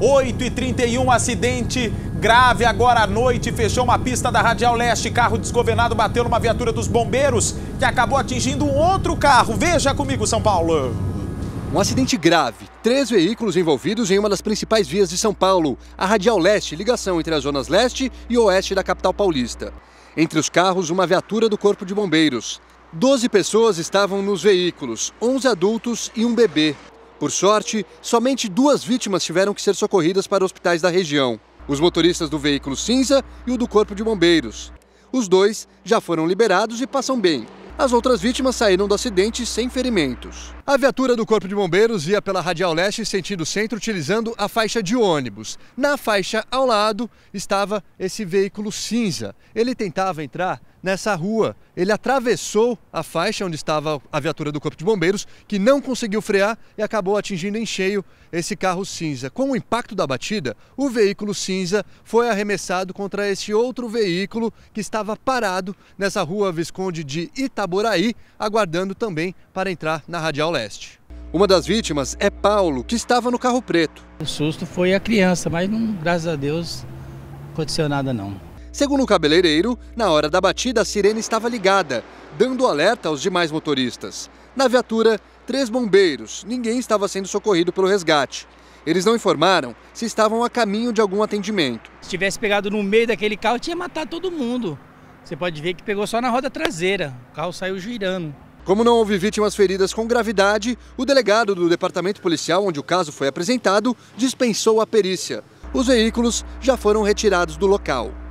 8 e 31 acidente grave agora à noite. Fechou uma pista da Radial Leste. Carro desgovernado bateu numa viatura dos bombeiros que acabou atingindo um outro carro. Veja comigo, São Paulo. Um acidente grave. Três veículos envolvidos em uma das principais vias de São Paulo, a Radial Leste, ligação entre as zonas leste e oeste da capital paulista. Entre os carros, uma viatura do Corpo de Bombeiros. Doze pessoas estavam nos veículos, onze adultos e um bebê. Por sorte, somente duas vítimas tiveram que ser socorridas para hospitais da região: os motoristas do veículo cinza e o do Corpo de Bombeiros. Os dois já foram liberados e passam bem. As outras vítimas saíram do acidente sem ferimentos. A viatura do Corpo de Bombeiros ia pela Radial Leste sentido centro utilizando a faixa de ônibus. Na faixa ao lado estava esse veículo cinza. Ele tentava entrar nessa rua. Ele atravessou a faixa onde estava a viatura do Corpo de Bombeiros, que não conseguiu frear e acabou atingindo em cheio esse carro cinza. Com o impacto da batida, o veículo cinza foi arremessado contra esse outro veículo que estava parado nessa rua Visconde de Itaboraí, aguardando também para entrar na Radial Leste. Leste. Uma das vítimas é Paulo, que estava no carro preto. O susto foi a criança, mas não, graças a Deus não aconteceu nada não. Segundo o cabeleireiro, na hora da batida a sirene estava ligada, dando alerta aos demais motoristas. Na viatura, três bombeiros, ninguém estava sendo socorrido pelo resgate. Eles não informaram se estavam a caminho de algum atendimento. Se tivesse pegado no meio daquele carro, tinha matado todo mundo. Você pode ver que pegou só na roda traseira, o carro saiu girando. Como não houve vítimas feridas com gravidade, o delegado do departamento policial onde o caso foi apresentado dispensou a perícia. Os veículos já foram retirados do local.